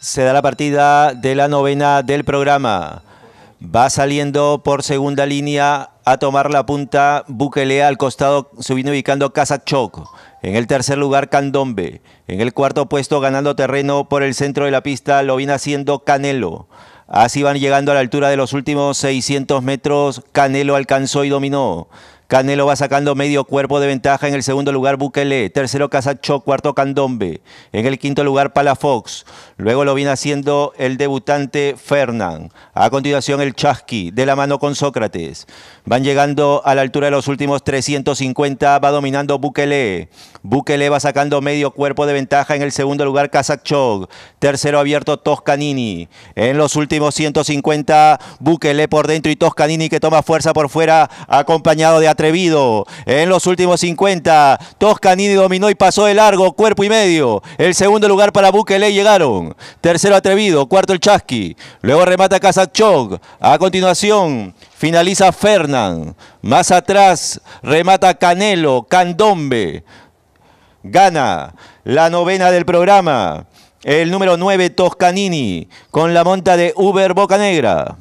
se da la partida de la novena del programa. Va saliendo por segunda línea a tomar la punta Bukelea, al costado, se viene ubicando Kazachok. En el tercer lugar, Candombe. En el cuarto puesto, ganando terreno por el centro de la pista, lo viene haciendo Canelo. Así van llegando a la altura de los últimos 600 metros. Canelo alcanzó y dominó. Canelo va sacando medio cuerpo de ventaja. En el segundo lugar, Bukele. Tercero, Casacho. Cuarto, Candombe. En el quinto lugar, Palafox. Luego lo viene haciendo el debutante Fernán. A continuación, el Chasqui, de la mano con Sócrates. Van llegando a la altura de los últimos 350. Va dominando Bukele. Bukele va sacando medio cuerpo de ventaja. En el segundo lugar, Casacho. Tercero, abierto, Toscanini. En los últimos 150, Bukele por dentro y Toscanini que toma fuerza por fuera, acompañado de Atlético atrevido. En los últimos 50, Toscanini dominó y pasó de largo, cuerpo y medio. El segundo lugar para Bukele llegaron. Tercero atrevido, cuarto el Chasqui. Luego remata Kazachok. A continuación, finaliza Fernán. Más atrás, remata Canelo, Candombe. Gana la novena del programa. El número 9, Toscanini, con la monta de Uber Boca Negra.